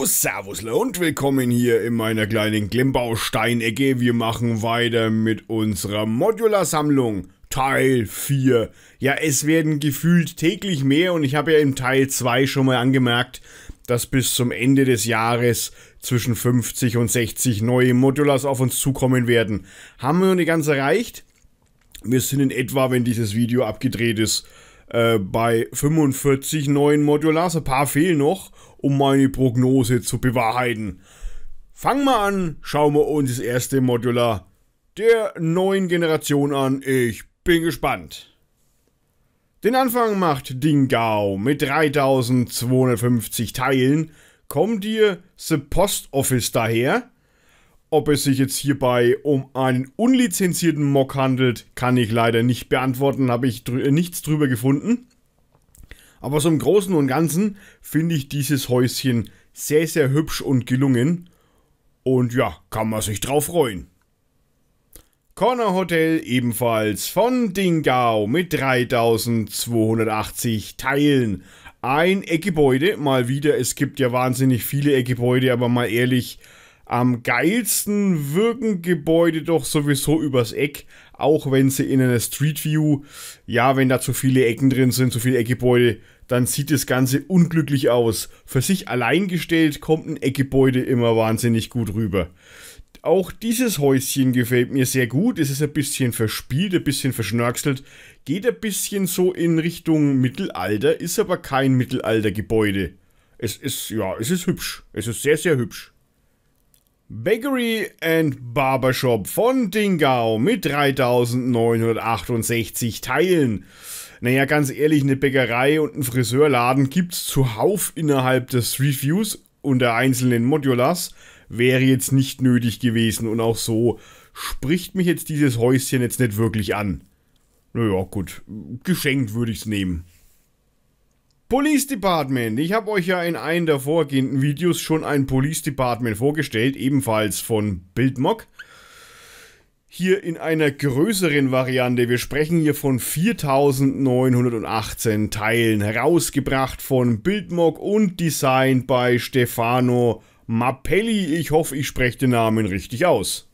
Hallo, Servusle und willkommen hier in meiner kleinen glimbaustein Wir machen weiter mit unserer Modular-Sammlung. Teil 4. Ja, es werden gefühlt täglich mehr und ich habe ja im Teil 2 schon mal angemerkt, dass bis zum Ende des Jahres zwischen 50 und 60 neue Modulars auf uns zukommen werden. Haben wir noch nicht ganz erreicht? Wir sind in etwa, wenn dieses Video abgedreht ist, äh, bei 45 neuen Modulars. Ein paar fehlen noch, um meine Prognose zu bewahrheiten. Fangen wir an, schauen wir uns das erste Modular der neuen Generation an. Ich bin gespannt. Den Anfang macht Dingao mit 3250 Teilen. Kommt dir The Post Office daher? Ob es sich jetzt hierbei um einen unlizenzierten Mock handelt, kann ich leider nicht beantworten, habe ich drü äh, nichts drüber gefunden. Aber so im Großen und Ganzen finde ich dieses Häuschen sehr, sehr hübsch und gelungen. Und ja, kann man sich drauf freuen. Corner Hotel ebenfalls von Dingau mit 3280 Teilen. Ein Eckgebäude, mal wieder, es gibt ja wahnsinnig viele Eckgebäude, aber mal ehrlich, am geilsten wirken Gebäude doch sowieso übers Eck, auch wenn sie in einer Street View, ja, wenn da zu viele Ecken drin sind, zu viele Eckgebäude, dann sieht das Ganze unglücklich aus. Für sich allein gestellt kommt ein Eckgebäude immer wahnsinnig gut rüber. Auch dieses Häuschen gefällt mir sehr gut. Es ist ein bisschen verspielt, ein bisschen verschnörkelt, geht ein bisschen so in Richtung Mittelalter, ist aber kein Mittelaltergebäude. Es ist, ja, es ist hübsch. Es ist sehr, sehr hübsch. Bakery and Barbershop von Dingau mit 3968 Teilen. Naja, ganz ehrlich, eine Bäckerei und ein Friseurladen gibt's zuhauf innerhalb des Reviews und der einzelnen Modulas. Wäre jetzt nicht nötig gewesen und auch so spricht mich jetzt dieses Häuschen jetzt nicht wirklich an. Naja, gut, geschenkt würde ich's nehmen. Police Department. Ich habe euch ja in einem der vorgehenden Videos schon ein Police Department vorgestellt, ebenfalls von Bildmog. Hier in einer größeren Variante. Wir sprechen hier von 4918 Teilen, herausgebracht von Bildmog und designed bei Stefano Mappelli. Ich hoffe, ich spreche den Namen richtig aus.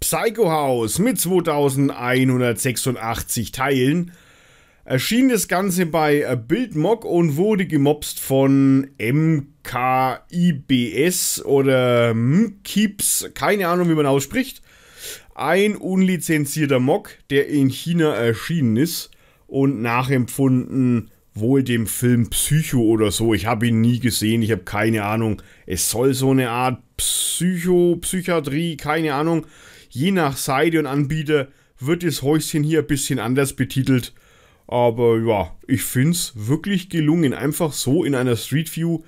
Psycho House mit 2186 Teilen Erschien das Ganze bei äh, Bildmog und wurde gemobst von MKIBS oder MKIPS, hm, keine Ahnung, wie man ausspricht. Ein unlizenzierter Mock, der in China erschienen ist und nachempfunden wohl dem Film Psycho oder so. Ich habe ihn nie gesehen, ich habe keine Ahnung. Es soll so eine Art Psycho, Psychiatrie, keine Ahnung. Je nach Seite und Anbieter wird das Häuschen hier ein bisschen anders betitelt aber ja, ich finde es wirklich gelungen. Einfach so in einer Street View.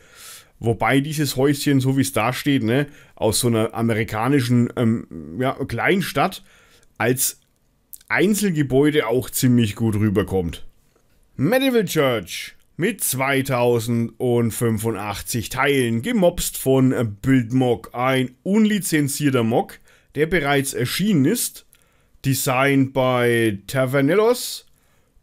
Wobei dieses Häuschen, so wie es da steht, ne, aus so einer amerikanischen ähm, ja, Kleinstadt als Einzelgebäude auch ziemlich gut rüberkommt. Medieval Church mit 2085 Teilen, gemobst von Bildmog, ein unlizenzierter Mock, der bereits erschienen ist. Designed by Tavernellos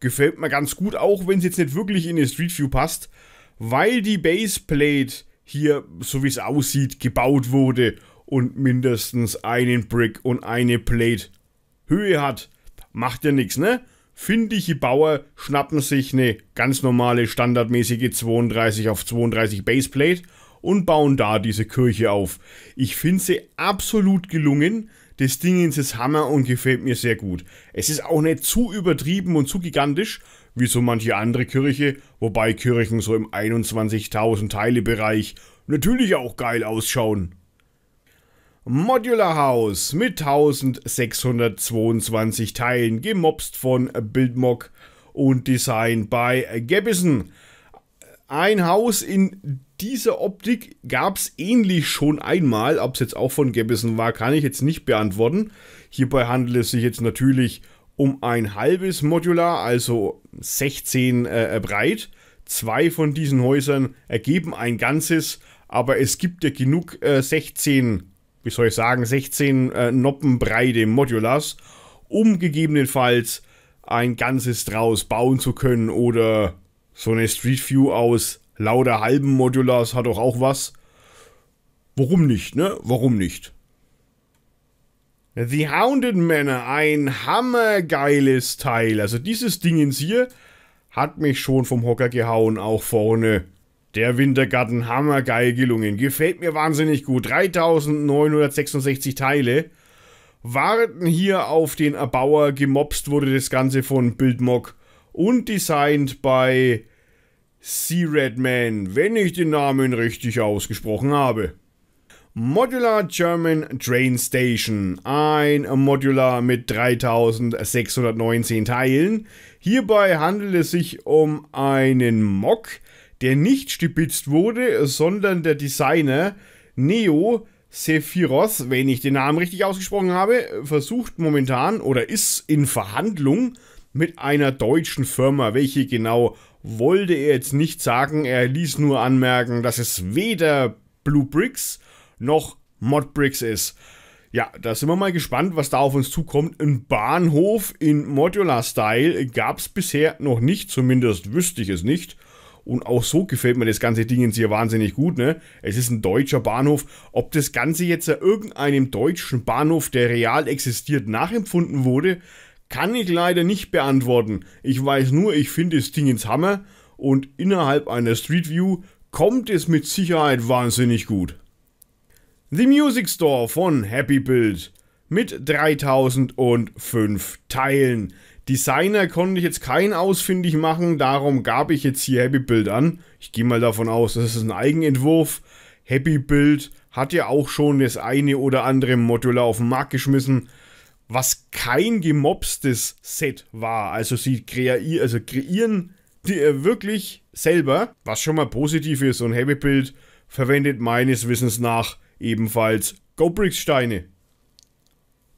Gefällt mir ganz gut, auch wenn es jetzt nicht wirklich in die Street View passt, weil die Baseplate hier, so wie es aussieht, gebaut wurde und mindestens einen Brick und eine Plate Höhe hat. Macht ja nichts, ne? Findige Bauer schnappen sich eine ganz normale standardmäßige 32 auf 32 Baseplate und bauen da diese Kirche auf. Ich finde sie absolut gelungen. Das Ding ist Hammer und gefällt mir sehr gut. Es ist auch nicht zu übertrieben und zu gigantisch, wie so manche andere Kirche, wobei Kirchen so im 21.000 Teile Bereich natürlich auch geil ausschauen. Modular House mit 1622 Teilen, gemobst von Bildmog und Design bei Gabison ein Haus in dieser Optik gab es ähnlich schon einmal. Ob es jetzt auch von Gebbison war, kann ich jetzt nicht beantworten. Hierbei handelt es sich jetzt natürlich um ein halbes Modular, also 16 äh, äh, breit. Zwei von diesen Häusern ergeben ein ganzes, aber es gibt ja genug äh, 16, wie soll ich sagen, 16 äh, Noppen breite Modulars, um gegebenenfalls ein ganzes draus bauen zu können oder so eine Street View aus lauter halben Modulars hat doch auch was. Warum nicht, ne? Warum nicht? The Hounded Manor, ein hammergeiles Teil. Also dieses Dingens hier hat mich schon vom Hocker gehauen, auch vorne. Der Wintergarten, hammergeil gelungen. Gefällt mir wahnsinnig gut. 3966 Teile warten hier auf den Erbauer. Gemobst wurde das Ganze von Bildmog und designt bei Sea redman wenn ich den Namen richtig ausgesprochen habe. Modular German Train Station, ein Modular mit 3619 Teilen. Hierbei handelt es sich um einen Mock, der nicht stipitzt wurde, sondern der Designer Neo Sephiroth, wenn ich den Namen richtig ausgesprochen habe, versucht momentan oder ist in Verhandlung mit einer deutschen Firma. Welche genau wollte er jetzt nicht sagen. Er ließ nur anmerken, dass es weder Blue Bricks noch Modbricks ist. Ja, da sind wir mal gespannt, was da auf uns zukommt. Ein Bahnhof in Modular Style gab es bisher noch nicht, zumindest wüsste ich es nicht. Und auch so gefällt mir das ganze Ding jetzt hier wahnsinnig gut, ne? Es ist ein deutscher Bahnhof. Ob das Ganze jetzt irgendeinem deutschen Bahnhof, der real existiert, nachempfunden wurde, kann ich leider nicht beantworten. Ich weiß nur, ich finde das Ding ins Hammer und innerhalb einer Street View kommt es mit Sicherheit wahnsinnig gut. The Music Store von Happy Build mit 3005 Teilen. Designer konnte ich jetzt keinen ausfindig machen, darum gab ich jetzt hier Happy Build an. Ich gehe mal davon aus, das ist ein Eigenentwurf. Happy Build hat ja auch schon das eine oder andere Modular auf den Markt geschmissen was kein gemobstes Set war. Also sie kreier, also kreieren die, äh, wirklich selber, was schon mal positiv ist. Und Heavy Build verwendet meines Wissens nach ebenfalls Go-Bricks-Steine.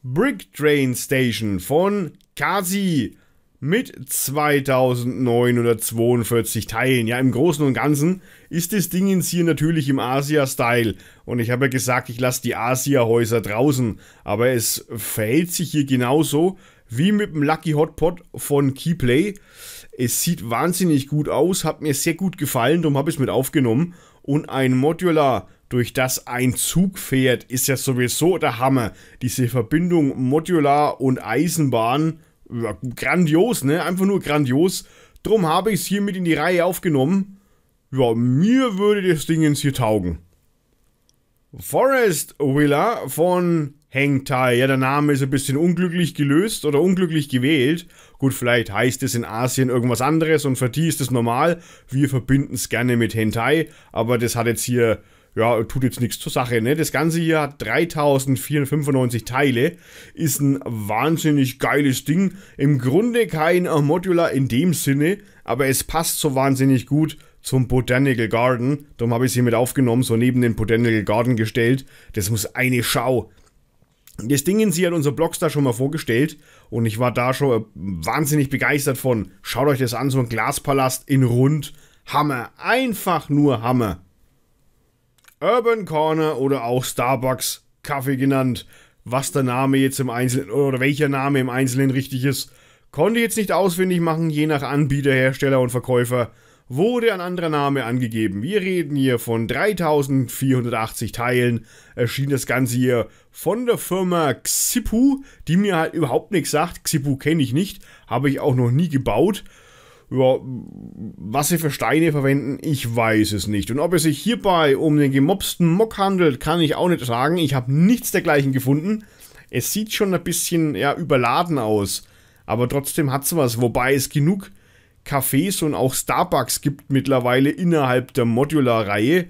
Brick Train Station von Kasi mit 2942 Teilen. Ja, im Großen und Ganzen ist das Ding jetzt hier natürlich im Asia-Style. Und ich habe ja gesagt, ich lasse die Asia-Häuser draußen. Aber es verhält sich hier genauso wie mit dem Lucky Hotpot von Keyplay. Es sieht wahnsinnig gut aus, hat mir sehr gut gefallen, darum habe ich es mit aufgenommen. Und ein Modular, durch das ein Zug fährt, ist ja sowieso der Hammer. Diese Verbindung Modular und Eisenbahn grandios, ne? Einfach nur grandios. Drum habe ich es hier mit in die Reihe aufgenommen. Ja, mir würde das Ding jetzt hier taugen. Forest Willer von Hengtai. Ja, der Name ist ein bisschen unglücklich gelöst oder unglücklich gewählt. Gut, vielleicht heißt es in Asien irgendwas anderes und für die ist es normal. Wir verbinden es gerne mit Hentai, aber das hat jetzt hier ja, tut jetzt nichts zur Sache. Ne? Das Ganze hier hat 3495 Teile, ist ein wahnsinnig geiles Ding. Im Grunde kein Modular in dem Sinne, aber es passt so wahnsinnig gut zum Botanical Garden. Darum habe ich es hier mit aufgenommen, so neben den Botanical Garden gestellt. Das muss eine Schau. Das Ding in sie hat unser Blogstar schon mal vorgestellt und ich war da schon wahnsinnig begeistert von. Schaut euch das an, so ein Glaspalast in Rund. Hammer, einfach nur Hammer. Urban Corner oder auch Starbucks Kaffee genannt. Was der Name jetzt im Einzelnen oder welcher Name im Einzelnen richtig ist, konnte ich jetzt nicht ausfindig machen, je nach Anbieter, Hersteller und Verkäufer wurde ein anderer Name angegeben. Wir reden hier von 3480 Teilen. Erschien das Ganze hier von der Firma Xipu, die mir halt überhaupt nichts sagt. Xipu kenne ich nicht, habe ich auch noch nie gebaut. Ja, was sie für Steine verwenden, ich weiß es nicht. Und ob es sich hierbei um den gemobsten Mock handelt, kann ich auch nicht sagen. Ich habe nichts dergleichen gefunden. Es sieht schon ein bisschen ja, überladen aus, aber trotzdem hat es was. Wobei es genug Cafés und auch Starbucks gibt mittlerweile innerhalb der Modular-Reihe,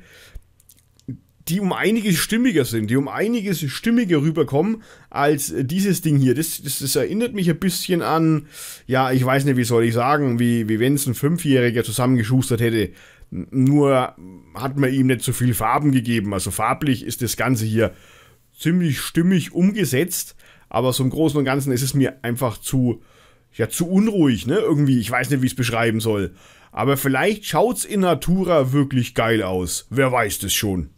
die um einiges stimmiger sind, die um einiges stimmiger rüberkommen als äh, dieses Ding hier. Das, das, das erinnert mich ein bisschen an, ja, ich weiß nicht, wie soll ich sagen, wie, wie wenn es ein Fünfjähriger zusammengeschustert hätte. Nur hat man ihm nicht so viel Farben gegeben. Also farblich ist das Ganze hier ziemlich stimmig umgesetzt, aber so im Großen und Ganzen ist es mir einfach zu, ja, zu unruhig, ne? Irgendwie, ich weiß nicht, wie ich es beschreiben soll. Aber vielleicht schaut's in Natura wirklich geil aus. Wer weiß das schon.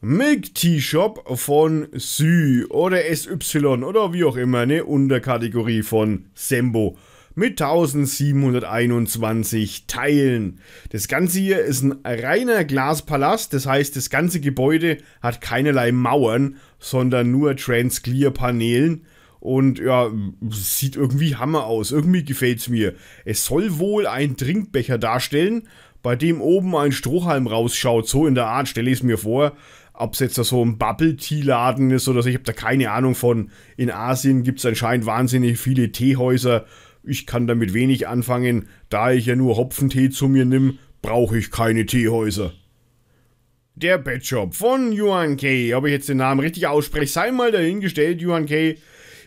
Milk Tea Shop von Sü oder SY oder wie auch immer eine Unterkategorie von Sembo mit 1721 Teilen. Das Ganze hier ist ein reiner Glaspalast, das heißt, das ganze Gebäude hat keinerlei Mauern, sondern nur Transclear-Paneelen. Und ja, sieht irgendwie Hammer aus. Irgendwie gefällt es mir. Es soll wohl ein Trinkbecher darstellen, bei dem oben ein Strohhalm rausschaut. So in der Art stelle ich es mir vor ob es jetzt so ein Bubble-Tea-Laden ist oder so, ich habe da keine Ahnung von. In Asien gibt es anscheinend wahnsinnig viele Teehäuser. Ich kann damit wenig anfangen. Da ich ja nur Hopfentee zu mir nimm, brauche ich keine Teehäuser. Der Betshop von Yuan K. ob ich jetzt den Namen richtig ausspreche, sei mal dahingestellt, Yuan K.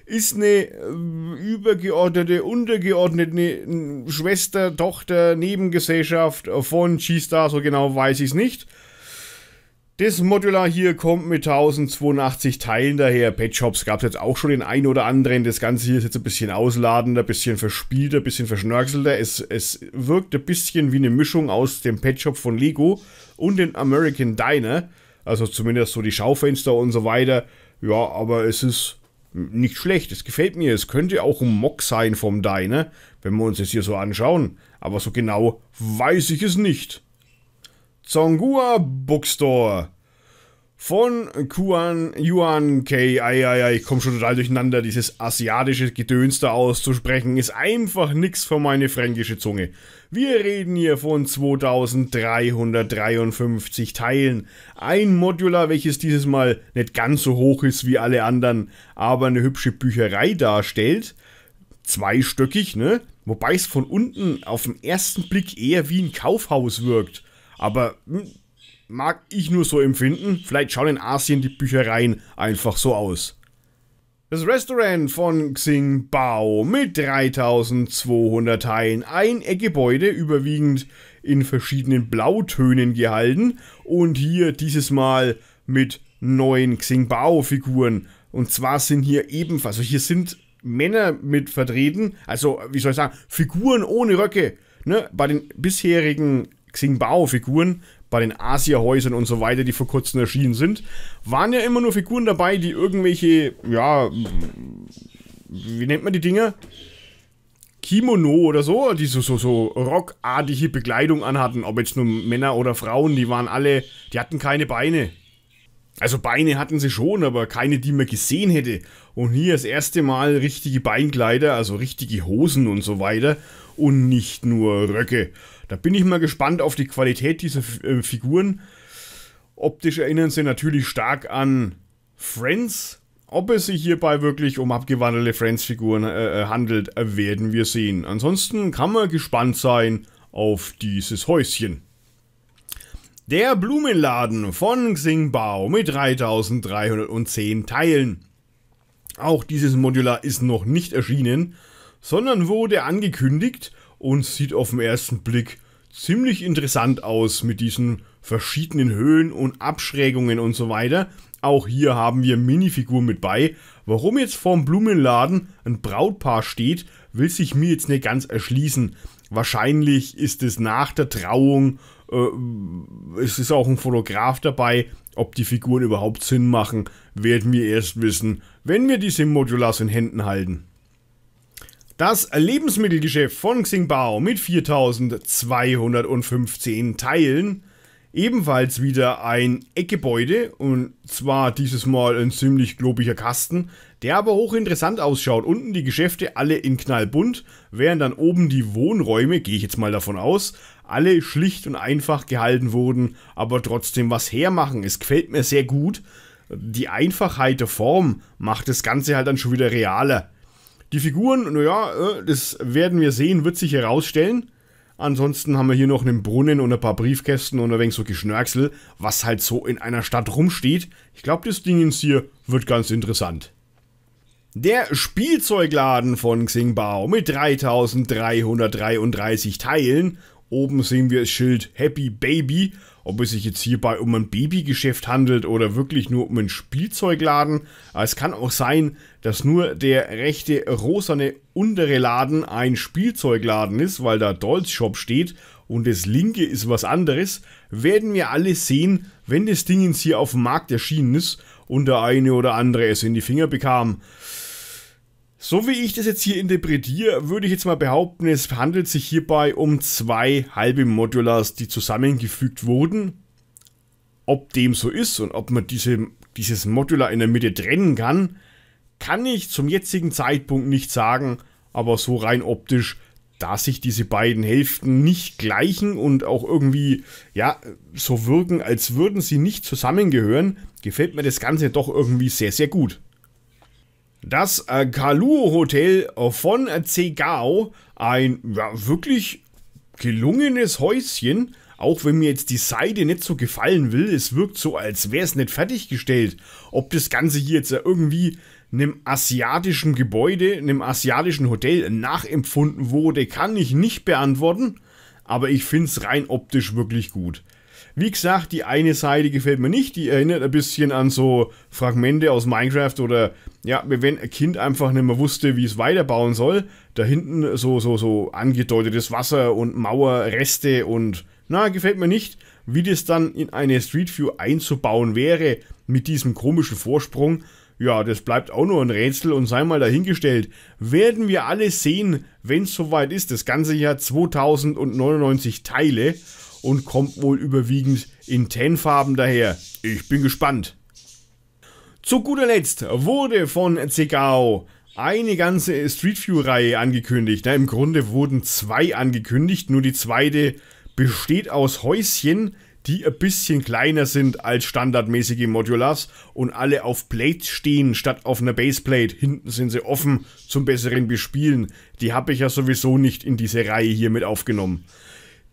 ist eine äh, übergeordnete, untergeordnete Schwester, Tochter, Nebengesellschaft von G-Star, so genau weiß ich es nicht. Das Modular hier kommt mit 1082 Teilen daher. Pet shops gab es jetzt auch schon den einen oder anderen. Das Ganze hier ist jetzt ein bisschen ausladender, ein bisschen verspielter, ein bisschen verschnörkelter. Es, es wirkt ein bisschen wie eine Mischung aus dem Pet shop von Lego und dem American Diner. Also zumindest so die Schaufenster und so weiter. Ja, aber es ist nicht schlecht. Es gefällt mir. Es könnte auch ein Mock sein vom Diner, wenn wir uns das hier so anschauen. Aber so genau weiß ich es nicht. Zongua Bookstore von Kuan Yuan Kei. Ai, ai, ai, ich komme schon total durcheinander. Dieses asiatische Gedöns da auszusprechen ist einfach nichts für meine fränkische Zunge. Wir reden hier von 2353 Teilen. Ein Modular, welches dieses Mal nicht ganz so hoch ist wie alle anderen, aber eine hübsche Bücherei darstellt. Zweistöckig, ne? Wobei es von unten auf den ersten Blick eher wie ein Kaufhaus wirkt. Aber hm, mag ich nur so empfinden. Vielleicht schauen in Asien die Büchereien einfach so aus. Das Restaurant von Xing Bao mit 3200 Teilen, ein Gebäude überwiegend in verschiedenen Blautönen gehalten und hier dieses Mal mit neuen Xing Bao Figuren. Und zwar sind hier ebenfalls, also hier sind Männer mit vertreten, also wie soll ich sagen, Figuren ohne Röcke. Ne? Bei den bisherigen Xingbao-Figuren bei den Asia-Häusern und so weiter, die vor kurzem erschienen sind, waren ja immer nur Figuren dabei, die irgendwelche, ja, wie nennt man die Dinger? Kimono oder so, die so, so, so rockartige Bekleidung anhatten, ob jetzt nur Männer oder Frauen, die waren alle, die hatten keine Beine. Also Beine hatten sie schon, aber keine, die man gesehen hätte. Und hier das erste Mal richtige Beinkleider, also richtige Hosen und so weiter. Und nicht nur Röcke. Da bin ich mal gespannt auf die Qualität dieser äh, Figuren. Optisch erinnern sie natürlich stark an Friends. Ob es sich hierbei wirklich um abgewandelte Friends-Figuren äh, äh handelt, werden wir sehen. Ansonsten kann man gespannt sein auf dieses Häuschen. Der Blumenladen von Xingbao mit 3310 Teilen. Auch dieses Modular ist noch nicht erschienen, sondern wurde angekündigt und sieht auf den ersten Blick ziemlich interessant aus mit diesen verschiedenen Höhen und Abschrägungen und so weiter. Auch hier haben wir Minifiguren mit bei. Warum jetzt vorm Blumenladen ein Brautpaar steht, will sich mir jetzt nicht ganz erschließen. Wahrscheinlich ist es nach der Trauung äh, es ist auch ein Fotograf dabei. Ob die Figuren überhaupt Sinn machen, werden wir erst wissen, wenn wir diese Sim-Modulars in Händen halten. Das Lebensmittelgeschäft von Xingbao mit 4215 Teilen. Ebenfalls wieder ein Eckgebäude und zwar dieses Mal ein ziemlich globiger Kasten, der aber hochinteressant ausschaut. Unten die Geschäfte alle in knallbunt, während dann oben die Wohnräume, gehe ich jetzt mal davon aus, alle schlicht und einfach gehalten wurden, aber trotzdem was hermachen. Es gefällt mir sehr gut. Die Einfachheit der Form macht das Ganze halt dann schon wieder realer. Die Figuren, naja, äh, das werden wir sehen, wird sich herausstellen. Ansonsten haben wir hier noch einen Brunnen und ein paar Briefkästen und ein wenig so Geschnörksel, was halt so in einer Stadt rumsteht. Ich glaube, das Dingens hier wird ganz interessant. Der Spielzeugladen von Xingbao mit 3333 Teilen Oben sehen wir das Schild Happy Baby. Ob es sich jetzt hierbei um ein Babygeschäft handelt oder wirklich nur um einen Spielzeugladen. Es kann auch sein, dass nur der rechte rosane untere Laden ein Spielzeugladen ist, weil da Dolls Shop steht und das linke ist was anderes, werden wir alle sehen, wenn das Ding jetzt hier auf dem Markt erschienen ist und der eine oder andere es in die Finger bekam. So wie ich das jetzt hier interpretiere, würde ich jetzt mal behaupten, es handelt sich hierbei um zwei halbe Modulars, die zusammengefügt wurden. Ob dem so ist und ob man diese, dieses Modular in der Mitte trennen kann, kann ich zum jetzigen Zeitpunkt nicht sagen, aber so rein optisch, da sich diese beiden Hälften nicht gleichen und auch irgendwie, ja, so wirken, als würden sie nicht zusammengehören, gefällt mir das Ganze doch irgendwie sehr, sehr gut. Das äh, Kaluo Hotel von Zegao, ein ja, wirklich gelungenes Häuschen, auch wenn mir jetzt die Seite nicht so gefallen will, es wirkt so, als wäre es nicht fertiggestellt. Ob das Ganze hier jetzt äh, irgendwie einem asiatischen Gebäude, einem asiatischen Hotel nachempfunden wurde, kann ich nicht beantworten, aber ich finde es rein optisch wirklich gut. Wie gesagt, die eine Seite gefällt mir nicht, die erinnert ein bisschen an so Fragmente aus Minecraft oder ja, wenn ein Kind einfach nicht mehr wusste, wie es weiterbauen soll, da hinten so, so, so angedeutetes Wasser und Mauerreste und na, gefällt mir nicht, wie das dann in eine Street View einzubauen wäre mit diesem komischen Vorsprung. Ja, das bleibt auch nur ein Rätsel und sei mal dahingestellt. Werden wir alles sehen, wenn es soweit ist. Das ganze Jahr 2099 Teile und kommt wohl überwiegend in 10 farben daher. Ich bin gespannt. Zu guter Letzt wurde von Zigao eine ganze Street View-Reihe angekündigt. Na, Im Grunde wurden zwei angekündigt, nur die zweite besteht aus Häuschen, die ein bisschen kleiner sind als standardmäßige Modulars und alle auf Plates stehen statt auf einer Baseplate. Hinten sind sie offen zum besseren Bespielen. Die habe ich ja sowieso nicht in diese Reihe hier mit aufgenommen.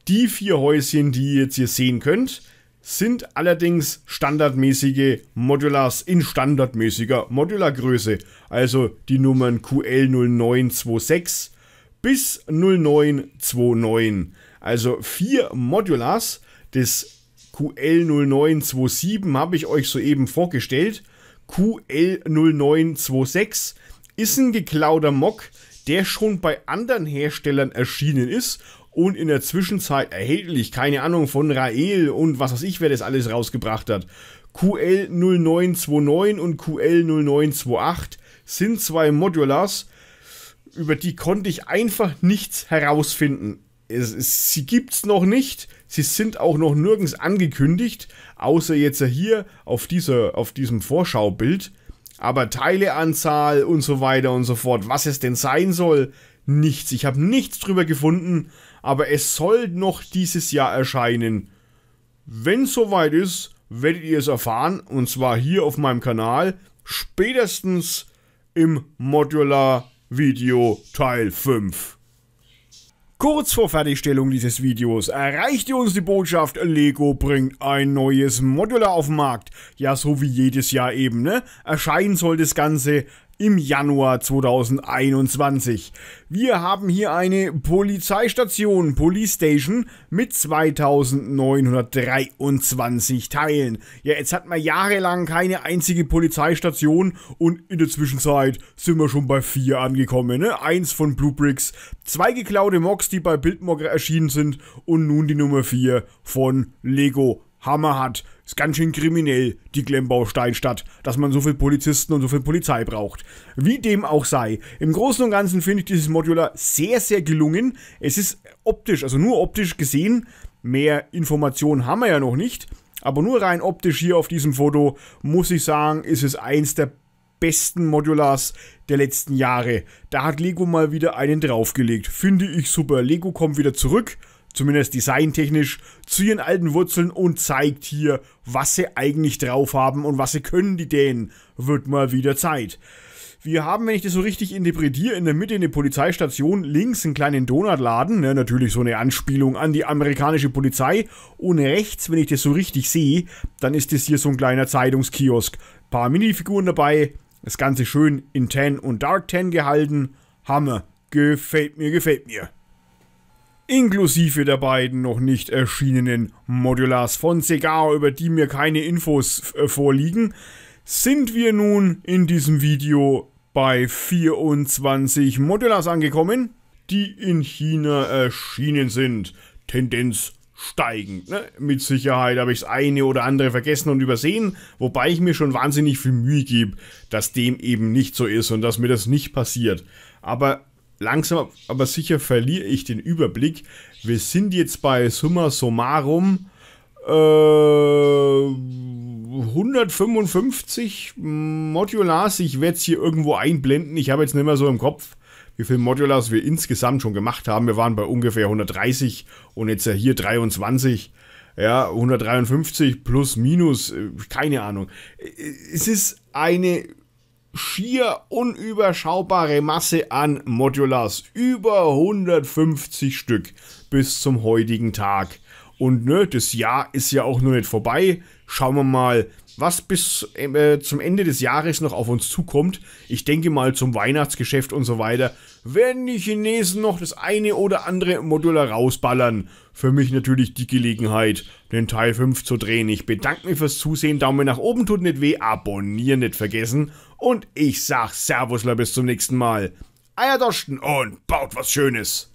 Die vier Häuschen, die ihr jetzt hier sehen könnt, sind allerdings standardmäßige Modulars in standardmäßiger Modulargröße, also die Nummern QL0926 bis 0929. Also vier Modulars des QL0927 habe ich euch soeben vorgestellt. QL0926 ist ein geklauter Mock, der schon bei anderen Herstellern erschienen ist und in der Zwischenzeit erhältlich, keine Ahnung, von Rael und was weiß ich, wer das alles rausgebracht hat. QL0929 und QL0928 sind zwei Modulars, über die konnte ich einfach nichts herausfinden. Es, es, sie gibt's noch nicht, sie sind auch noch nirgends angekündigt, außer jetzt hier auf, dieser, auf diesem Vorschaubild. Aber Teileanzahl und so weiter und so fort, was es denn sein soll, nichts. Ich habe nichts drüber gefunden aber es soll noch dieses Jahr erscheinen. Wenn es soweit ist, werdet ihr es erfahren, und zwar hier auf meinem Kanal, spätestens im Modular Video Teil 5. Kurz vor Fertigstellung dieses Videos erreichte uns die Botschaft, Lego bringt ein neues Modular auf den Markt. Ja, so wie jedes Jahr eben, ne? Erscheinen soll das Ganze im Januar 2021. Wir haben hier eine Polizeistation, Police Station mit 2923 Teilen. Ja, jetzt hat man jahrelang keine einzige Polizeistation und in der Zwischenzeit sind wir schon bei vier angekommen. Ne? Eins von Blue Bricks, zwei geklaute Mocs, die bei Bildmogger erschienen sind und nun die Nummer vier von Lego Hammer hat. Ist ganz schön kriminell, die Glemmbausteinstadt, dass man so viel Polizisten und so viel Polizei braucht. Wie dem auch sei. Im Großen und Ganzen finde ich dieses Modular sehr, sehr gelungen. Es ist optisch, also nur optisch gesehen, mehr Informationen haben wir ja noch nicht. Aber nur rein optisch hier auf diesem Foto muss ich sagen, ist es eins der besten Modulars der letzten Jahre. Da hat Lego mal wieder einen draufgelegt. Finde ich super. Lego kommt wieder zurück zumindest designtechnisch, zu ihren alten Wurzeln und zeigt hier, was sie eigentlich drauf haben und was sie können, die Dänen. Wird mal wieder Zeit. Wir haben, wenn ich das so richtig interpretiere, in der Mitte eine Polizeistation, links einen kleinen Donutladen, ne, natürlich so eine Anspielung an die amerikanische Polizei, und rechts, wenn ich das so richtig sehe, dann ist das hier so ein kleiner Zeitungskiosk. paar Minifiguren dabei, das Ganze schön in Tan und Dark Tan gehalten. Hammer, gefällt mir, gefällt mir inklusive der beiden noch nicht erschienenen Modulars von Segar, über die mir keine Infos äh, vorliegen, sind wir nun in diesem Video bei 24 Modulars angekommen, die in China erschienen sind. Tendenz steigend. Ne? Mit Sicherheit habe ich das eine oder andere vergessen und übersehen, wobei ich mir schon wahnsinnig viel Mühe gebe, dass dem eben nicht so ist und dass mir das nicht passiert. Aber langsam aber sicher verliere ich den Überblick. Wir sind jetzt bei Summa Summarum äh, 155 Modulars. Ich werde es hier irgendwo einblenden. Ich habe jetzt nicht mehr so im Kopf, wie viele Modulars wir insgesamt schon gemacht haben. Wir waren bei ungefähr 130 und jetzt ja hier 23. Ja, 153 plus minus, äh, keine Ahnung. Äh, es ist eine schier unüberschaubare Masse an Modulars. Über 150 Stück bis zum heutigen Tag. Und ne, das Jahr ist ja auch noch nicht vorbei. Schauen wir mal, was bis äh, zum Ende des Jahres noch auf uns zukommt. Ich denke mal zum Weihnachtsgeschäft und so weiter werden die Chinesen noch das eine oder andere Modular rausballern. Für mich natürlich die Gelegenheit, den Teil 5 zu drehen. Ich bedanke mich fürs Zusehen, Daumen nach oben tut nicht weh, abonnieren nicht vergessen. Und ich sag Servusler bis zum nächsten Mal. Eierdosten und baut was Schönes.